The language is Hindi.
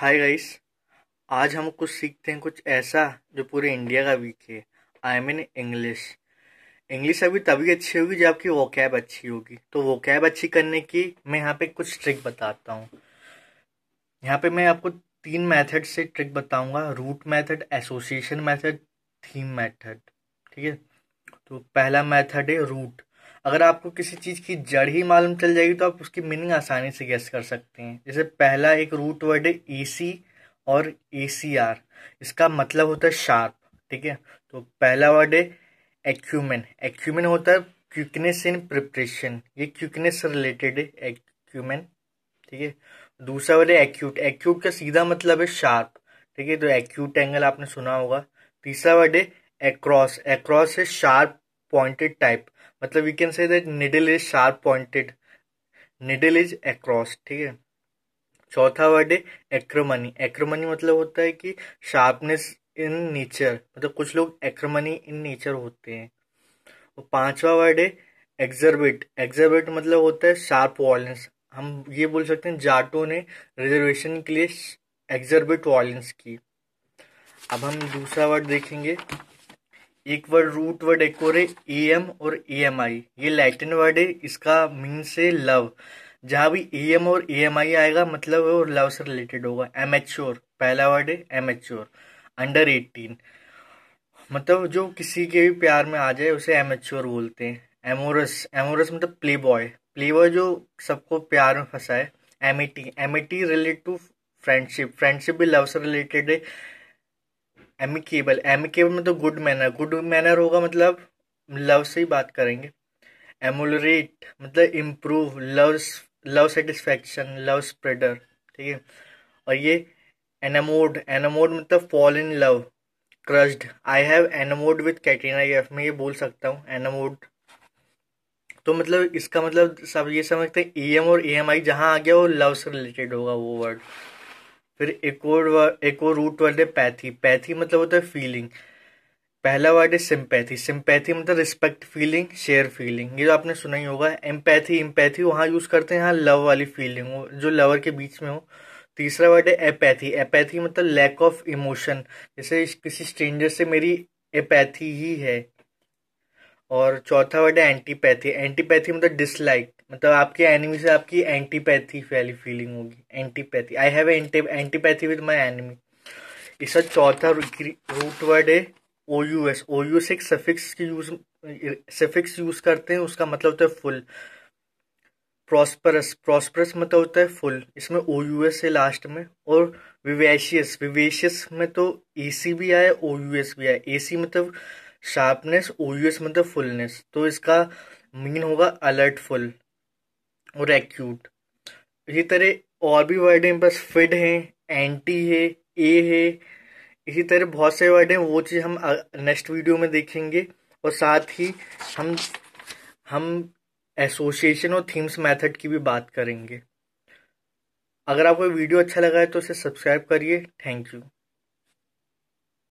हाय गाइस आज हम कुछ सीखते हैं कुछ ऐसा जो पूरे इंडिया का वीक है आई मीन इंग्लिश इंग्लिश अभी तभी अच्छी होगी जब आपकी कैब अच्छी होगी तो कैब अच्छी करने की मैं यहाँ पे कुछ ट्रिक बताता हूँ यहाँ पे मैं आपको तीन मेथड से ट्रिक बताऊँगा root method association method theme method ठीक है तो पहला मेथड है रूट अगर आपको किसी चीज़ की जड़ ही मालूम चल जाएगी तो आप उसकी मीनिंग आसानी से गेस कर सकते हैं जैसे पहला एक रूट वर्ड है ई e सी और ए सी आर इसका मतलब होता है शार्प ठीक है तो पहला वर्ड है एक्यूमेन एक्यूमेन होता है क्यूकनेस इन प्रिपरेशन ये क्यूकनेस से रिलेटेड है एक्यूमेन ठीक है दूसरा वर्ड है एक्यूट एक्यूट का सीधा मतलब है शार्प ठीक है तो एक्यूट एंगल आपने सुना होगा तीसरा वर्ड है एक्रॉस एक्रॉस है शार्प पॉइंटेड टाइप मतलब we can say that needle is sharp pointed needle is across ठीक है चौथा वर्ड है एक्रोमनी एक्रोमनी मतलब होता है कि शार्पनेस इन नेचर मतलब कुछ लोग एक्रोमनी इन नेचर होते हैं और पांचवा वर्ड है एक्जर्बेट एक्जर्बेट मतलब होता है शार्प वॉलेंस हम ये बोल सकते हैं जाटो ने रिजर्वेशन के लिए एक्जर्बेट वॉलेंस की अब हम दूसरा वर्ड देखेंगे एक वर्ड रूट वर्ड एक और ए एम और ए एम आई ये लैटिन वर्ड है इसका मीन्स है लव जहाँ भी ई एम और ई एम आई आएगा मतलब वो लव से रिलेटेड होगा एम एच ओर पहला वर्ड है एम एच ओर अंडर एटीन मतलब जो किसी के भी प्यार में आ जाए उसे एम एच ओर बोलते हैं एमोरस एमोरस मतलब प्ले बॉय प्ले बॉय जो सबको प्यार में फंसा है M A T M A T relate to friendship friendship भी लव से रिलेटेड है एमिकेबल एमिकेबल मतलब गुड मैनर गुड मैनर होगा मतलब लव से ही बात करेंगे एमोलरेट मतलब improve love love satisfaction love spreader ठीक है और ये एनामोड एनामोड मतलब fall in love crushed I have enamoured with Katrina Kaif मैं ये बोल सकता हूँ एनामोड तो मतलब इसका मतलब सब ये समझते हैं ई e एम और ई एम आई जहाँ आ गया वो लव से रिलेटेड होगा वो वर्ड फिर एक और एक और रूट वर्ड है पैथी पैथी मतलब होता है फीलिंग पहला वर्ड है सिंपैथी सिंपैथी मतलब रिस्पेक्ट फीलिंग शेयर फीलिंग ये तो आपने सुना ही होगा एम्पैथी एम्पैथी वहाँ यूज़ करते हैं यहाँ लव वाली फीलिंग हो जो लवर के बीच में हो तीसरा वर्ड है एपैथी एपैथी मतलब लैक ऑफ इमोशन जैसे किसी स्ट्रेंजर से मेरी एपैथी ही है और चौथा वर्ड है एंटीपैथी एंटीपैथी मतलब डिसलाइक मतलब आपके एनिमी से आपकी एंटीपैथी वाली फीलिंग होगी antipathy I have antipathy with my enemy इसका चौथा रूट वर्ड है O U S O U S एक सफिक्स की यूज सफिक्स यूज करते हैं उसका मतलब होता है फुल प्रॉस्परस प्रॉस्परस मतलब होता है फुल इसमें ओ यू एस है लास्ट में और विवेशियस विवेशियस में तो ए सी भी आया ओ यू एस भी आया ए सी मतलब शार्पनेस ओयूएस मतलब फुलनेस तो इसका मीन होगा अलर्ट फुल और एक्यूट इसी तरह और भी वर्ड हैं बस फिड हैं एंटी है ए है इसी तरह बहुत से वर्ड हैं वो चीज़ हम नेक्स्ट वीडियो में देखेंगे और साथ ही हम हम एसोसिएशन और थीम्स मेथड की भी बात करेंगे अगर आपको वीडियो अच्छा लगा है तो इसे सब्सक्राइब करिए थैंक यू